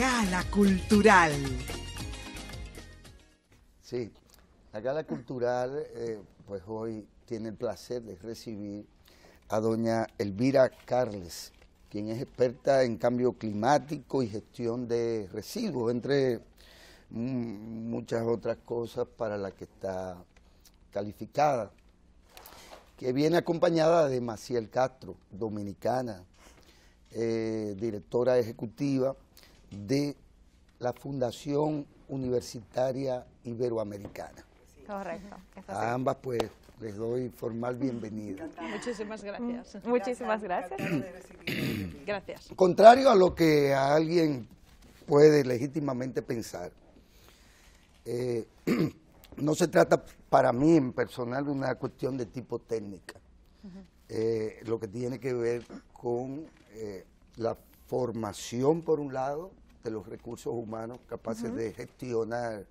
Gala Cultural. Sí, la Gala Cultural, eh, pues hoy tiene el placer de recibir a doña Elvira Carles, quien es experta en cambio climático y gestión de residuos, entre muchas otras cosas para las que está calificada, que viene acompañada de Maciel Castro, dominicana, eh, directora ejecutiva de la Fundación Universitaria Iberoamericana. Correcto. A ambas, pues, les doy formal bienvenida. Muchísimas gracias. Muchísimas gracias. Gracias. Contrario a lo que alguien puede legítimamente pensar, eh, no se trata para mí en personal de una cuestión de tipo técnica, eh, lo que tiene que ver con eh, la formación por un lado de los recursos humanos capaces de gestionar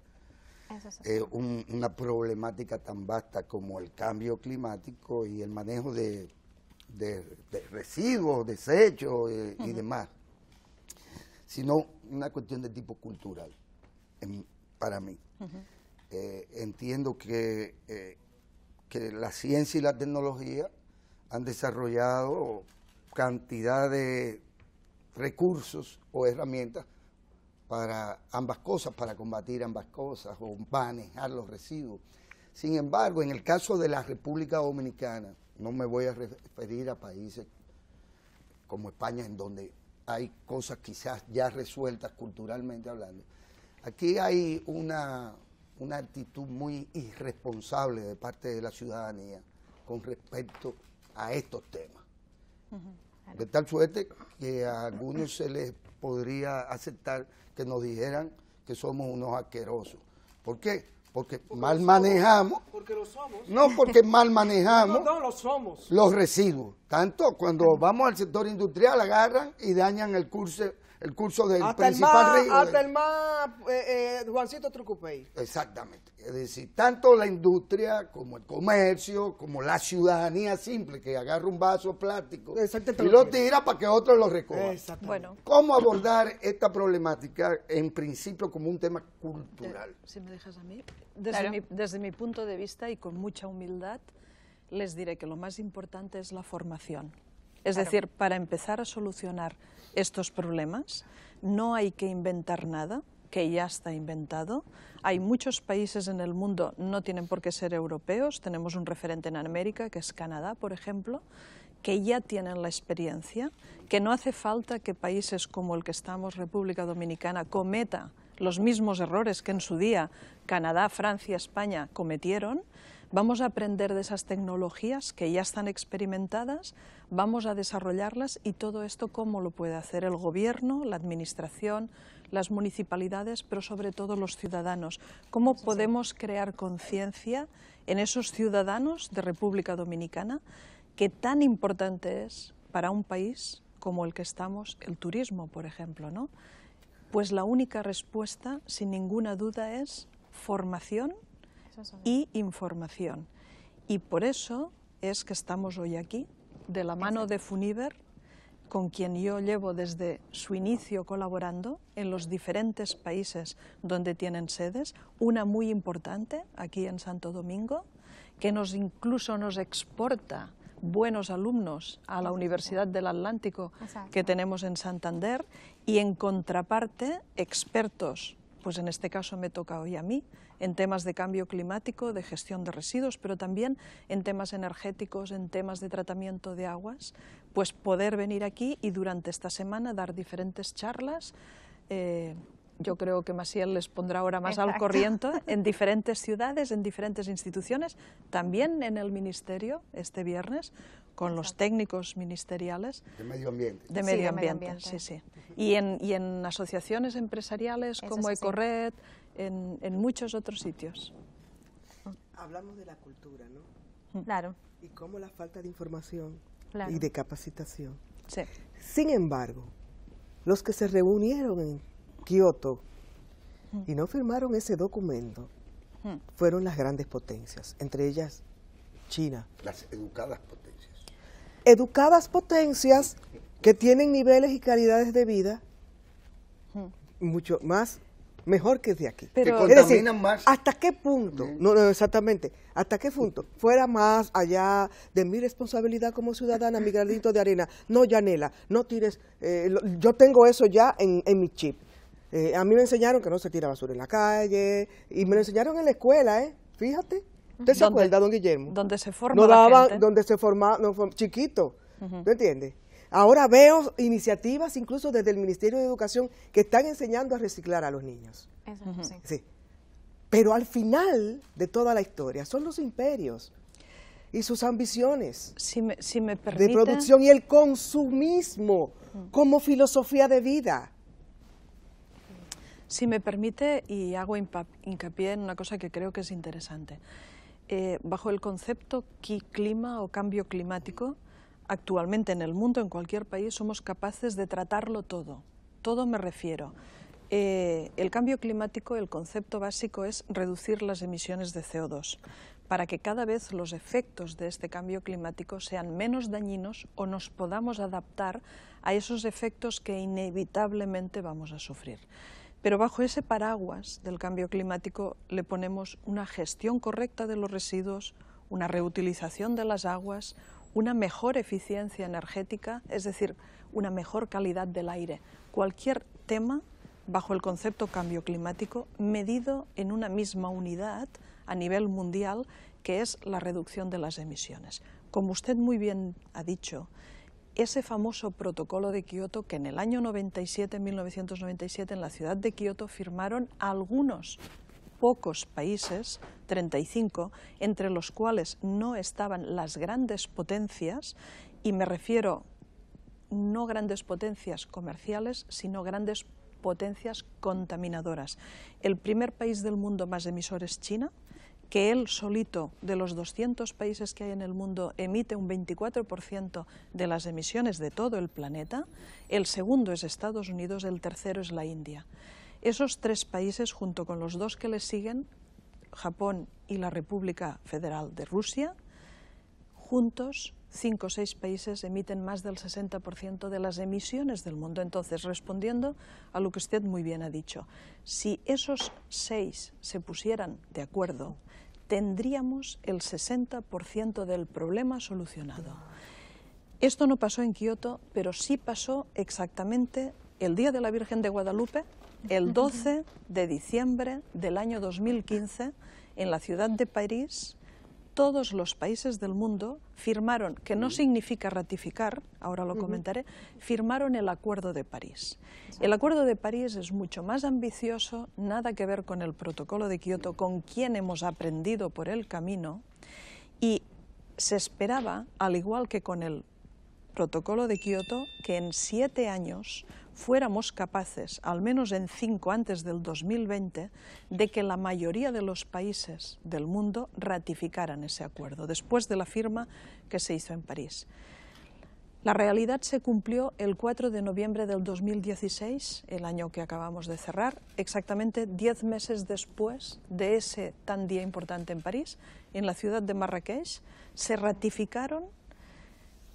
eh, una problemática tan vasta como el cambio climático y el manejo de, residuos, desechos eh, y demás, sino una cuestión de tipo cultural para mí. Eh, entiendo que, que la ciencia y la tecnología han desarrollado cantidad de recursos o herramientas para ambas cosas, para combatir ambas cosas o manejar los residuos. Sin embargo, en el caso de la República Dominicana, no me voy a referir a países como España, en donde hay cosas quizás ya resueltas culturalmente hablando. Aquí hay una, actitud muy irresponsable de parte de la ciudadanía con respecto a estos temas. De tal suerte que a algunos se les podría aceptar que nos dijeran que somos unos asquerosos. ¿Por qué? Porque, mal manejamos. porque No, porque mal manejamos. no, lo somos. Los residuos. Tanto cuando vamos al sector industrial, agarran y dañan el curso el curso del principal río. Hasta el eh, eh, Juancito Trucupey. Exactamente. Es decir, tanto la industria como el comercio, como la ciudadanía simple que agarra un vaso plástico y lo tira para que otro lo recojan. ¿Cómo abordar esta problemática en principio como un tema cultural? Eh, si me dejas a mí. Desde, mi, desde mi punto de vista y con mucha humildad, les diré que lo más importante es la formación. Es decir, para empezar a solucionar estos problemas no hay que inventar nada, que ya está inventado. Hay muchos países en el mundo, no tienen por qué ser europeos, tenemos un referente en América, que es Canadá, por ejemplo, que ya tienen la experiencia, que no hace falta que países como el que estamos, República Dominicana, cometa los mismos errores que en su día Canadá, Francia, España cometieron. Vamos a aprender de esas tecnologías que ya están experimentadas, vamos a desarrollarlas y todo esto cómo lo puede hacer el gobierno, la administración, las municipalidades, pero sobre todo los ciudadanos. ¿Cómo podemos crear conciencia en esos ciudadanos de República Dominicana que tan importante es para un país como el que estamos el turismo, por ejemplo, ¿no? Pues la única respuesta, sin ninguna duda, es formación y información. Y por eso es que estamos hoy aquí, de la mano de Funiver, con quien yo llevo desde su inicio colaborando en los diferentes países donde tienen sedes, una muy importante aquí en Santo Domingo, que nos incluso nos exporta buenos alumnos a la Universidad del Atlántico que tenemos en Santander y en contraparte expertos, pues en este caso me toca hoy a mí, en temas de cambio climático, de gestión de residuos, pero también en temas energéticos, en temas de tratamiento de aguas, pues poder venir aquí y durante esta semana dar diferentes charlas. Eh, yo creo que Maciel les pondrá ahora más al corriente, en diferentes ciudades, en diferentes instituciones, también en el Ministerio este viernes, con los técnicos ministeriales. De medio ambiente. De medio, ambiente, sí, sí. Y en, asociaciones empresariales como sí en, muchos otros sitios. Hablamos de la cultura, ¿no? Mm. Claro. Y cómo la falta de información y de capacitación. Sí. Sin embargo, los que se reunieron en Kioto mm. y no firmaron ese documento mm. fueron las grandes potencias, entre ellas China. Las educadas potencias. Educadas potencias que tienen niveles y calidades de vida mucho más mejor que de aquí. Pero, más. ¿hasta qué punto? No, exactamente. ¿Hasta qué punto? Fuera más allá de mi responsabilidad como ciudadana, mi granito de arena. No, Yanela, no tires. Eh, yo tengo eso ya en, mi chip. Eh, a mí me enseñaron que no se tira basura en la calle y me lo enseñaron en la escuela, ¿eh? Fíjate. ¿Usted se acuerda, don Guillermo? Donde se formaba no daba, Donde se formaba, chiquito. entiendes? Ahora veo iniciativas incluso desde el Ministerio de Educación que están enseñando a reciclar a los niños. Pero al final de toda la historia son los imperios y sus ambiciones de producción y el consumismo como filosofía de vida. Si me permite, y hago hincapié en una cosa que creo que es interesante. Eh, bajo el concepto clima o cambio climático, actualmente en el mundo, en cualquier país, somos capaces de tratarlo todo. Todo me refiero. Eh, el cambio climático, el concepto básico es reducir las emisiones de CO2 para que cada vez los efectos de este cambio climático sean menos dañinos o nos podamos adaptar a esos efectos que inevitablemente vamos a sufrir. Pero bajo ese paraguas del cambio climático le ponemos una gestión correcta de los residuos, una reutilización de las aguas, una mejor eficiencia energética, es decir, una mejor calidad del aire. Cualquier tema bajo el concepto cambio climático medido en una misma unidad a nivel mundial, que es la reducción de las emisiones. Como usted muy bien ha dicho, ese famoso protocolo de Kioto que en el año 97, 1997, en la ciudad de Kioto firmaron algunos pocos países, 35, entre los cuales no estaban las grandes potencias, y me refiero no grandes potencias comerciales, sino grandes potencias contaminadoras. El primer país del mundo más emisor es China, que él solito, de los 200 países que hay en el mundo, emite un 24% de las emisiones de todo el planeta. El segundo es Estados Unidos, el tercero es la India. Esos tres países, junto con los dos que les siguen, Japón y la República Federal de Rusia, juntos cinco o seis países emiten más del 60% de las emisiones del mundo. Entonces, respondiendo a lo que usted muy bien ha dicho, si esos seis se pusieran de acuerdo, tendríamos el 60% del problema solucionado. Esto no pasó en Kioto, pero sí pasó exactamente el día de la Virgen de Guadalupe, el 12 de diciembre del año 2015 en la ciudad de París todos los países del mundo firmaron, que no significa ratificar, ahora lo comentaré, firmaron el Acuerdo de París. El Acuerdo de París es mucho más ambicioso, nada que ver con el Protocolo de Kioto, con quien hemos aprendido por el camino, y se esperaba, al igual que con el Protocolo de Kioto, que en siete años fuéramos capaces, al menos en cinco antes del 2020, de que la mayoría de los países del mundo ratificaran ese acuerdo, después de la firma que se hizo en París. La realidad se cumplió el 4 de noviembre del 2016, el año que acabamos de cerrar, exactamente 10 meses después de ese tan día importante en París, en la ciudad de Marrakech, se ratificaron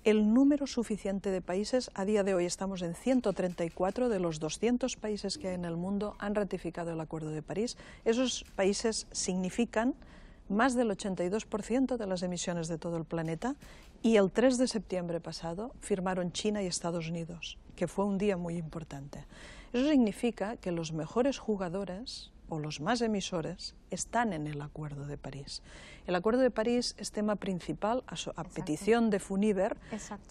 el número suficiente de países, a día de hoy estamos en 134 de los 200 países que en el mundo, han ratificado el Acuerdo de París. Esos países significan más del 82% de las emisiones de todo el planeta y el 3 de septiembre pasado firmaron China y Estados Unidos, que fue un día muy importante. Eso significa que los mejores jugadores o los más emisores están en el Acuerdo de París. El Acuerdo de París es tema principal a, petición de Funiver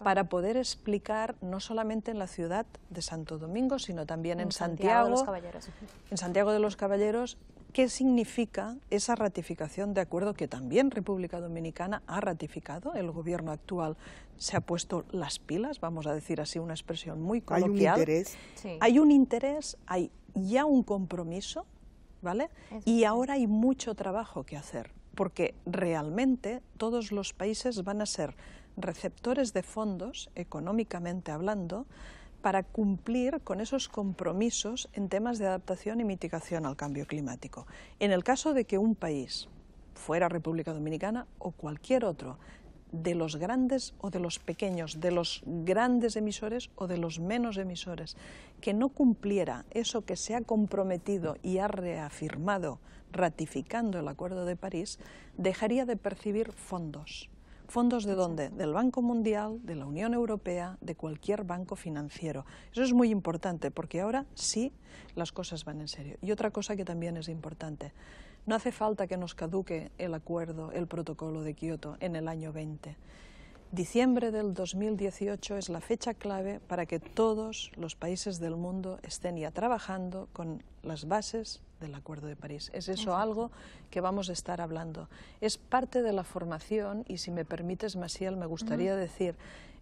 para poder explicar no solamente en la ciudad de Santo Domingo, sino también en, Santiago, de los en Santiago de los Caballeros qué significa esa ratificación de acuerdo que también República Dominicana ha ratificado. El gobierno actual se ha puesto las pilas, vamos a decir así una expresión muy coloquial. Hay un interés, hay ya un compromiso y ahora hay mucho trabajo que hacer, porque realmente todos los países van a ser receptores de fondos, económicamente hablando, para cumplir con esos compromisos en temas de adaptación y mitigación al cambio climático. En el caso de que un país, fuera República Dominicana o cualquier otro, de los grandes o de los pequeños, de los grandes emisores o de los menos emisores, que no cumpliera eso que se ha comprometido y ha reafirmado ratificando el Acuerdo de París, dejaría de percibir fondos. ¿Fondos de dónde? Del Banco Mundial, de la Unión Europea, de cualquier banco financiero. Eso es muy importante porque ahora sí las cosas van en serio. Y otra cosa que también es importante, no hace falta que nos caduque el acuerdo, el protocolo de Kioto en el año 20. Diciembre del 2018 es la fecha clave para que todos los países del mundo estén ya trabajando con las bases del Acuerdo de París. Es eso algo que vamos a estar hablando. Es parte de la formación y si me permites, Maciel, me gustaría decir,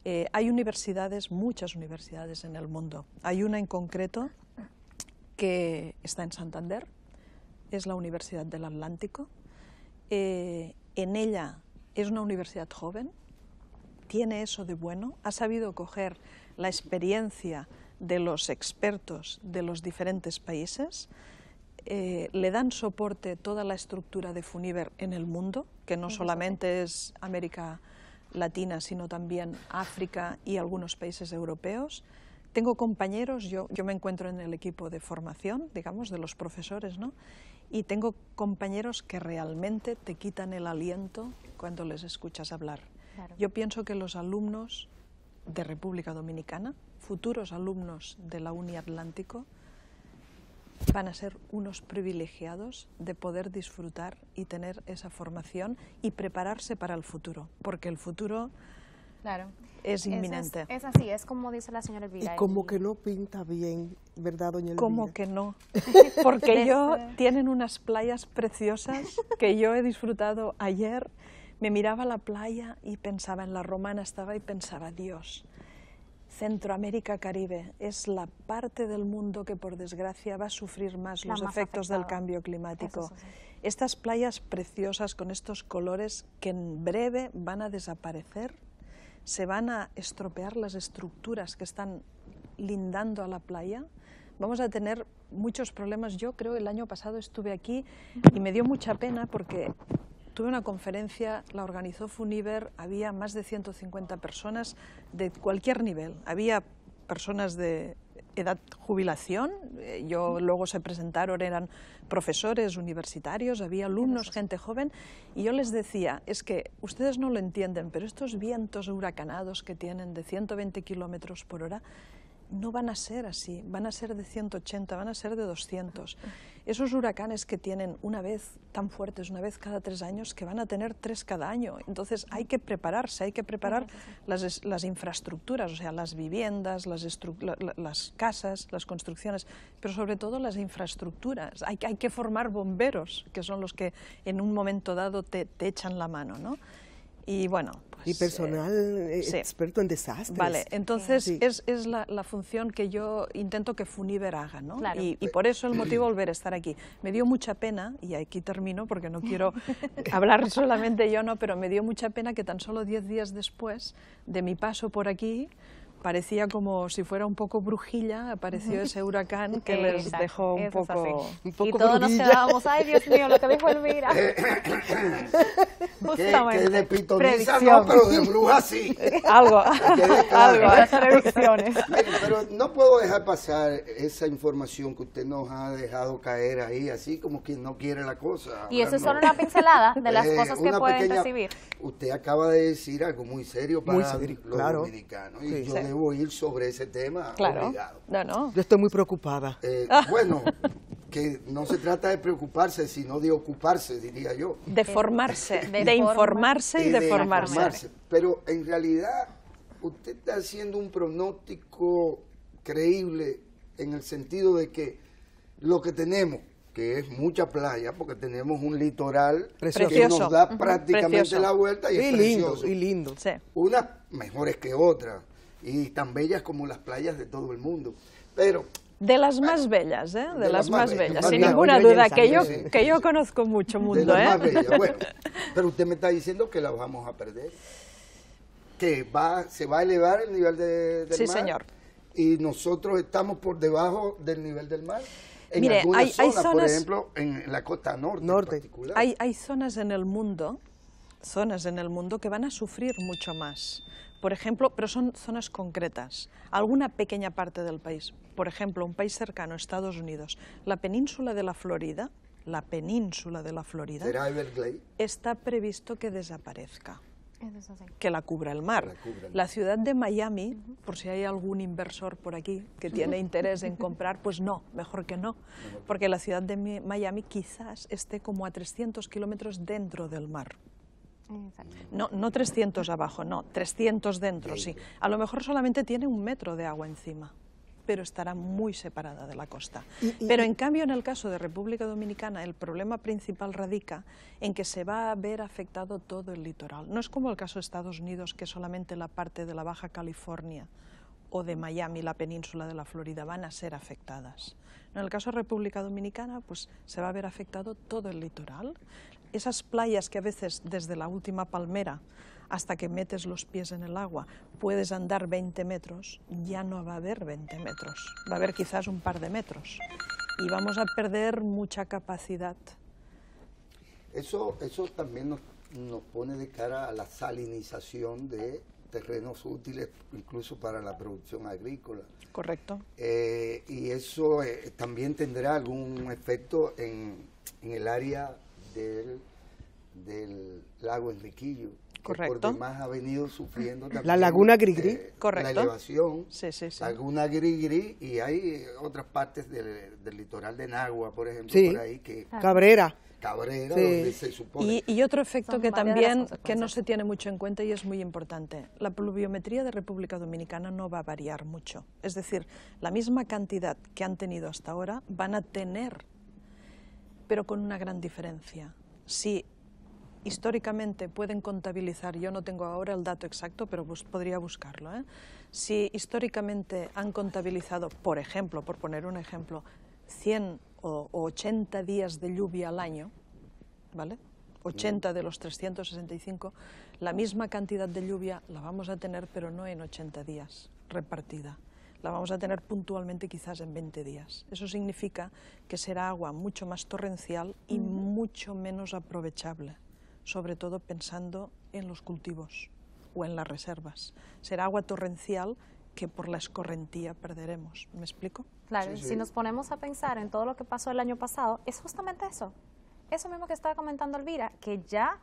eh, hay universidades, muchas universidades en el mundo. Hay una en concreto que está en Santander, es la Universidad del Atlántico. Eh, en ella es una universidad joven, tiene eso de bueno? Ha sabido coger la experiencia de los expertos de los diferentes países, eh, le dan soporte toda la estructura de Funiver en el mundo, que no solamente es América Latina, sino también África y algunos países europeos. Tengo compañeros, yo, yo me encuentro en el equipo de formación, digamos, de los profesores, ¿no? Y tengo compañeros que realmente te quitan el aliento cuando les escuchas hablar. Yo pienso que los alumnos de República Dominicana, futuros alumnos de la Uni Atlántico, van a ser unos privilegiados de poder disfrutar y tener esa formación y prepararse para el futuro, porque el futuro claro. es inminente. Es, así, es como dice la señora Elvira. Y como que no pinta bien, ¿verdad, doña Elvira? Como que no, porque yo tienen unas playas preciosas que yo he disfrutado ayer me miraba la playa y pensaba en la romana, estaba y pensaba, Dios, Centroamérica, Caribe, es la parte del mundo que por desgracia va a sufrir más los efectos del cambio climático. Estas playas preciosas con estos colores que en breve van a desaparecer, se van a estropear las estructuras que están lindando a la playa, vamos a tener muchos problemas. Yo creo que el año pasado estuve aquí y me dio mucha pena porque Tuve una conferencia, la organizó Funiver, había más de 150 personas de cualquier nivel. Había personas de edad jubilación, eh, yo luego se presentaron, eran profesores universitarios, había alumnos, gente joven, y yo les decía, es que ustedes no lo entienden, pero estos vientos huracanados que tienen de 120 kilómetros por hora, no van a ser así, van a ser de 180, van a ser de 200. Esos huracanes que tienen una vez tan fuertes, una vez cada tres años, que van a tener tres cada año. Entonces hay que prepararse, hay que preparar las, infraestructuras, o sea, las viviendas, las, casas, las construcciones, pero sobre todo las infraestructuras. Hay, que formar bomberos, que son los que en un momento dado te, te echan la mano, ¿no? Y bueno, pues, y personal eh, eh, experto en desastres. Vale, entonces es, la, función que yo intento que Funiver haga, ¿no? Y, por eso el motivo de volver a estar aquí. Me dio mucha pena, y aquí termino porque no quiero hablar solamente yo, no, pero me dio mucha pena que tan solo diez días después de mi paso por aquí, parecía como si fuera un poco brujilla, apareció ese huracán que les dejó un poco, un Y todos nos quedábamos, ay Dios mío, lo que dijo Elvira. Justamente. Que, de pitonisa no, pero de bruja sí. Algo, algo, predicciones. Pero no puedo dejar pasar esa información que usted nos ha dejado caer ahí, así como quien no quiere la cosa. Y eso es solo una pincelada de las eh, cosas que pueden recibir. Usted acaba de decir algo muy serio para los claro. dominicanos debo ir sobre ese tema. Claro. Obligado. No, no. Yo estoy muy preocupada. Eh, ah. bueno, que no se trata de preocuparse, sino de ocuparse, diría yo. De formarse, de, informarse y eh, de, formarse. Pero en realidad usted está haciendo un pronóstico creíble en el sentido de que lo que tenemos, que es mucha playa, porque tenemos un litoral precioso. que nos da prácticamente la vuelta y, es precioso. Y lindo. Unas mejores que otras, y tan bellas como las playas de todo el mundo. Pero de las más bellas, ¿eh? de, las, más, bellas, sin ninguna duda, que yo, que yo conozco mucho mundo. De las ¿eh? más bellas. Bueno, pero usted me está diciendo que la vamos a perder, que va, se va a elevar el nivel de, del mar. Sí, señor. Y nosotros estamos por debajo del nivel del mar. En Mire, algunas hay, zonas, por ejemplo, en la costa norte, En particular. Hay, hay zonas en el mundo, zonas en el mundo que van a sufrir mucho más por ejemplo, pero son zonas concretas, alguna pequeña parte del país, por ejemplo, un país cercano, Estados Unidos, la península de la Florida, la península de la Florida, está previsto que desaparezca que la cubra el mar. La, ciudad de Miami, por si hay algún inversor por aquí que tiene interés en comprar, pues no, mejor que no, porque la ciudad de Miami quizás esté como a 300 kilómetros dentro del mar. No, no 300 abajo, no, 300 dentro, sí. A lo mejor solamente tiene un metro de agua encima pero estará muy separada de la costa. pero en cambio, en el caso de República Dominicana, el problema principal radica en que se va a ver afectado todo el litoral. No es como el caso de Estados Unidos, que solamente la parte de la Baja California o de Miami, la península de la Florida, van a ser afectadas. En el caso de República Dominicana, pues se va a ver afectado todo el litoral esas playas que a veces desde la última palmera hasta que metes los pies en el agua puedes andar 20 metros, ya no va a haber 20 metros, va a haber quizás un par de metros y vamos a perder mucha capacidad. Eso, eso también nos, nos pone de cara a la salinización de terrenos útiles incluso para la producción agrícola. Correcto. Eh, y eso eh, también tendrá algún efecto en, en el área del, lago Enriquillo. Correcto. Que por ha venido sufriendo también, La laguna Grigri, eh, correcto. La elevación, sí, sí, sí. laguna Grigri y hay eh, otras partes del, litoral de Nagua, por ejemplo, por ahí que... Ah. Cabrera. Cabrera, donde se supone. Y, otro efecto que también que no se tiene mucho en cuenta y es muy importante, la pluviometría de República Dominicana no va a variar mucho. Es decir, la misma cantidad que han tenido hasta ahora van a tener pero con una gran diferencia. Si históricamente pueden contabilizar, yo no tengo ahora el dato exacto, pero podría buscarlo, ¿eh? si históricamente han contabilizado, por ejemplo, por poner un ejemplo, 100 o, o 80 días de lluvia al año, ¿vale? 80 de los 365, la misma cantidad de lluvia la vamos a tener, pero no en 80 días repartida la vamos a tener puntualmente quizás en 20 días. Eso significa que será agua mucho más torrencial y mucho menos aprovechable, sobre todo pensando en los cultivos o en las reservas. Será agua torrencial que por la escorrentía perderemos. ¿Me explico? Claro, si nos ponemos a pensar en todo lo que pasó el año pasado, es justamente eso. Eso mismo que estaba comentando Elvira, que ya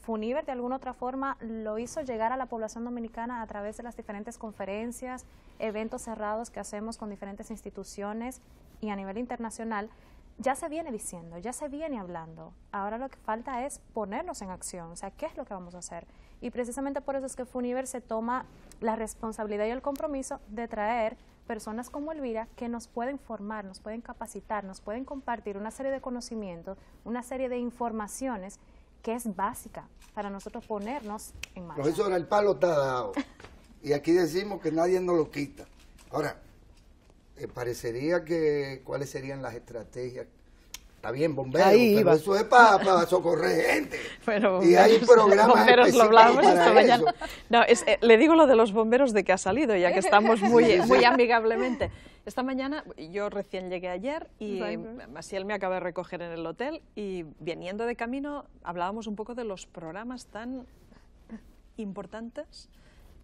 Funiver de alguna otra forma lo hizo llegar a la población dominicana a través de las diferentes conferencias, eventos cerrados que hacemos con diferentes instituciones y a nivel internacional, ya se viene diciendo, ya se viene hablando. Ahora lo que falta es ponernos en acción, o sea, ¿qué es lo que vamos a hacer? Y precisamente por eso es que Funiver se toma la responsabilidad y el compromiso de traer personas como Elvira que nos pueden formar, nos pueden capacitar, nos pueden compartir una serie de conocimientos, una serie de informaciones que es básica para nosotros ponernos en marcha. Profesora, el palo está dado. y aquí decimos que nadie nos lo quita. Ahora, eh, parecería que cuáles serían las estrategias bien, bomberos, ahí pero eso es para, socorrer gente. y hay programas bomberos lo hablamos esta mañana. Eh, le digo lo de los bomberos de que ha salido, ya que estamos muy, muy amigablemente. Esta mañana, yo recién llegué ayer y Maciel em, me acaba de recoger en el hotel y viniendo de camino hablábamos un poco de los programas tan importantes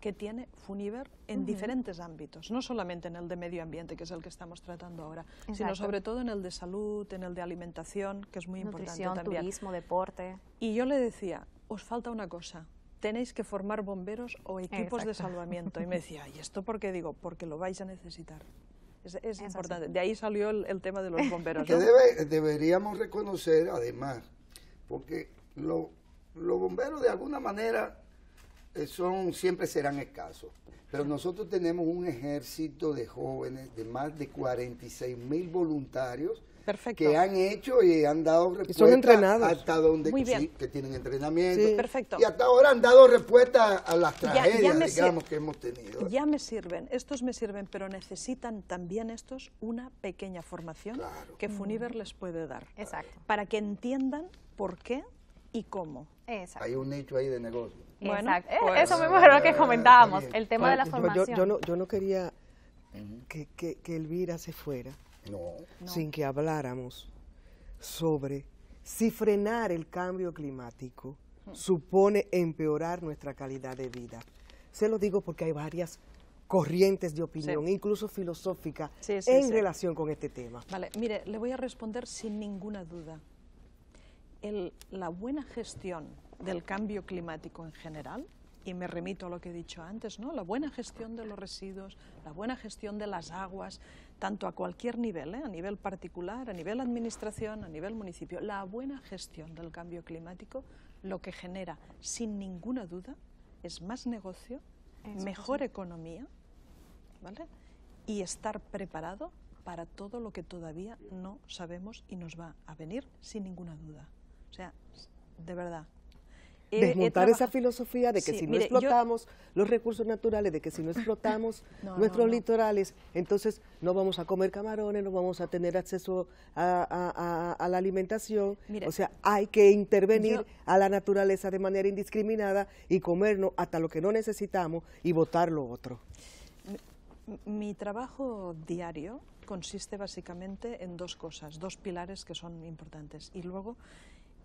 que tiene Funiver en diferentes ámbitos, no solamente en el de medio ambiente, que es el que estamos tratando ahora, sino sobre todo en el de salud, en el de alimentación, que es muy importante también. turismo, deporte. Y yo le decía, os falta una cosa, tenéis que formar bomberos o equipos de salvamiento. Y me decía, ¿y esto por qué digo? Porque lo vais a necesitar. Es, importante. De ahí salió el, tema de los bomberos. Que deberíamos reconocer, además, porque los bomberos de alguna manera eh, son, siempre serán escasos. Pero nosotros tenemos un ejército de jóvenes de más de 46 mil voluntarios que han hecho y han dado respuesta. Hasta donde que tienen entrenamiento. Perfecto. Y hasta ahora han dado respuesta a las tragedias, que hemos tenido. Ya me sirven, estos me sirven, pero necesitan también estos una pequeña formación que Funiver les puede dar. Exacto. Para que entiendan por qué y cómo. Hay un nicho ahí de negocio. Bueno, eh, pues, eso mismo era lo que eh, comentábamos, eh, el tema de la formación. Yo, no, quería que, Elvira se fuera sin que habláramos sobre si frenar el cambio climático supone empeorar nuestra calidad de vida. Se lo digo porque hay varias corrientes de opinión, incluso filosófica, en relación con este tema. Vale, mire, le voy a responder sin ninguna duda la buena gestión del cambio climático en general, y me remito a lo que he dicho antes, ¿no? la buena gestión de los residuos, la buena gestión de las aguas, tanto a cualquier nivel, ¿eh? a nivel particular, a nivel administración, a nivel municipio, la buena gestión del cambio climático lo que genera, sin ninguna duda, es más negocio, mejor economía y estar preparado para todo lo que todavía no sabemos y nos va a venir sin ninguna duda. O sea, de verdad. Desmontar esa filosofía de que si no explotamos los recursos naturales, de que si no explotamos nuestros litorales, entonces no vamos a comer camarones, no vamos a tener acceso a, la alimentación. o sea, hay que intervenir a la naturaleza de manera indiscriminada y comernos hasta lo que no necesitamos y votar lo otro. mi trabajo diario consiste básicamente en dos cosas, dos pilares que son importantes. Y luego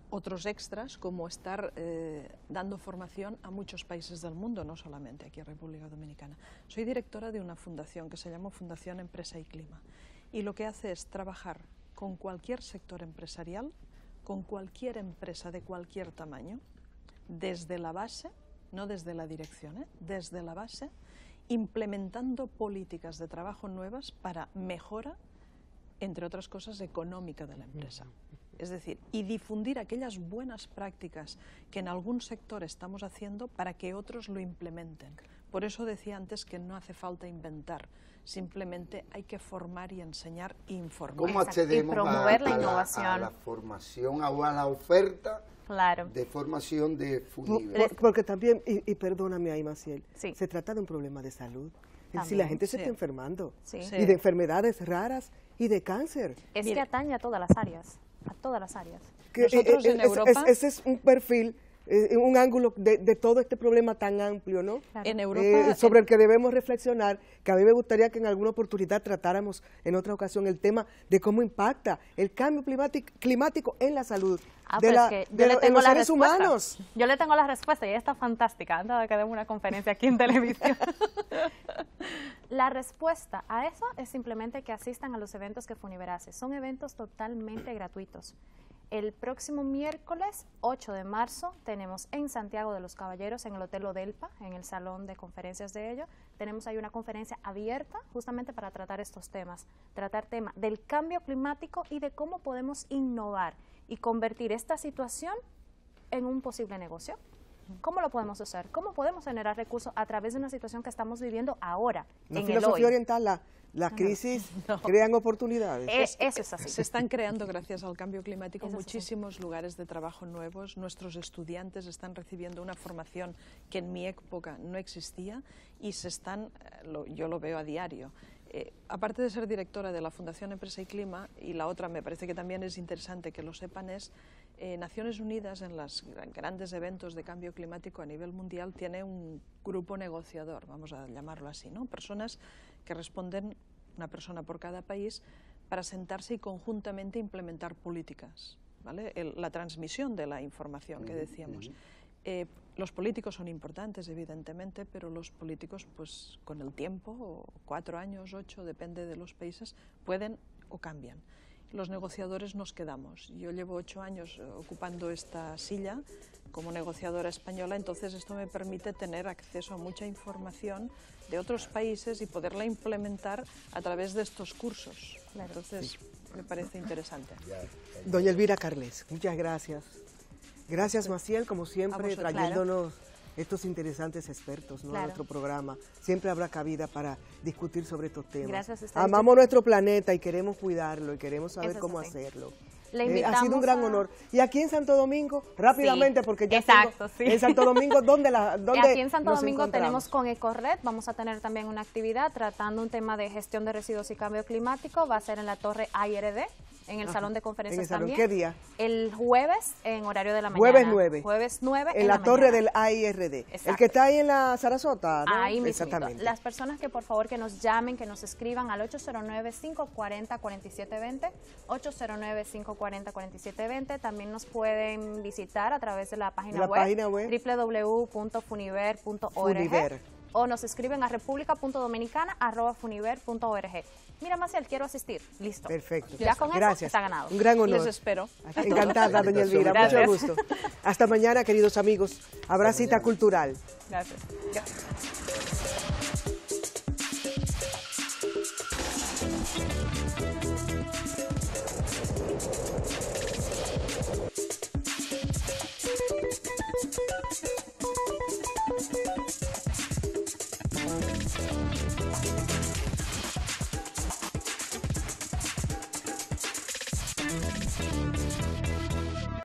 otros extras como estar eh, dando formación a muchos países del mundo, no solamente aquí en República Dominicana. Soy directora de una fundación que se llama Fundación Empresa y Clima y lo que hace es trabajar con cualquier sector empresarial, con cualquier empresa de cualquier tamaño, desde la base, no desde la dirección, ¿eh? desde la base, implementando políticas de trabajo nuevas para mejora, entre otras cosas, económica de la empresa. Es decir, y difundir aquellas buenas prácticas que en algún sector estamos haciendo para que otros lo implementen. Por eso decía antes que no hace falta inventar, simplemente hay que formar y enseñar e informar. ¿Cómo accedemos y promover la innovación? la, formación o a la oferta claro. de formación de porque también, y, perdóname ahí, Maciel, se trata de un problema de salud. si la gente se está enfermando, y de enfermedades raras y de cáncer. Es que atañe a todas las áreas a todas las áreas. Eh, eh, ese es un perfil eh, eh, un ángulo de, todo este problema tan amplio, ¿no? En eh, Europa, sobre el que debemos reflexionar, que a mí me gustaría que en alguna oportunidad tratáramos en otra ocasión el tema de cómo impacta el cambio climático, en la salud. Ah, de, pues yo le tengo los seres humanos. Yo le tengo la respuesta y está fantástica. Anda, que demos una conferencia aquí en televisión. la respuesta a eso es simplemente que asistan a los eventos que hace. Son eventos totalmente gratuitos. El próximo miércoles 8 de marzo tenemos en Santiago de los Caballeros, en el Hotel Odelpa, en el salón de conferencias de ello, tenemos ahí una conferencia abierta justamente para tratar estos temas, tratar tema del cambio climático y de cómo podemos innovar y convertir esta situación en un posible negocio. ¿Cómo lo podemos hacer? ¿Cómo podemos generar recursos a través de una situación que estamos viviendo ahora? La en filosofía el oriental, la las crisis crean oportunidades. Eh, eso así. Se están creando, gracias al cambio climático, muchísimos lugares de trabajo nuevos. Nuestros estudiantes están recibiendo una formación que en mi época no existía y se están, eh, yo lo veo a diario, eh, aparte de ser directora de la Fundación Empresa y Clima, y la otra me parece que también es interesante que lo sepan, es Naciones Unidas en los grandes eventos de cambio climático a nivel mundial tiene un grupo negociador, vamos a llamarlo así, ¿no? personas que responden una persona por cada país para sentarse y conjuntamente implementar políticas. ¿vale? la transmisión de la información que decíamos. Eh, los políticos son importantes, evidentemente, pero los políticos, pues con el tiempo, cuatro años, ocho, depende de los países, pueden o cambian los negociadores nos quedamos. Yo llevo ocho años eh, ocupando esta silla como negociadora española, entonces esto me permite tener acceso a mucha información de otros países y poderla implementar a través de estos cursos. Entonces, me parece interesante. Doña Elvira Carles, muchas gracias. Gracias, Maciel, como siempre, trayéndonos estos interesantes expertos ¿no? nuestro programa. Siempre habrá cabida para discutir sobre estos temas. Gracias, Amamos nuestro planeta y queremos cuidarlo y queremos saber cómo hacerlo. Eh, ha sido un gran honor. Y aquí en Santo Domingo, rápidamente, porque ya exacto, en Santo Domingo, ¿dónde la Aquí en Santo Domingo tenemos con Ecorred, vamos a tener también una actividad tratando un tema de gestión de residuos y cambio climático, va a ser en la torre ARD en el salón de conferencias en el salón. también. ¿Qué día? El jueves en horario de la mañana. Jueves 9. Jueves 9 en, la, torre del AIRD. El que está ahí en la Sarasota, Ahí mismo. Exactamente. Las personas que por favor que nos llamen, que nos escriban al 809-540-4720, 809-540-4720. También nos pueden visitar a través de la página web, página web. www.funiver.org o nos escriben a república.dominicana.funiver.org. Mira, Maciel, quiero asistir. Listo. Perfecto. Ya con Gracias. eso está ganado. Un gran honor. Les espero. Encantada, doña Elvira. Mucho gusto. Hasta mañana, queridos amigos. Habrá cita cultural. Gracias.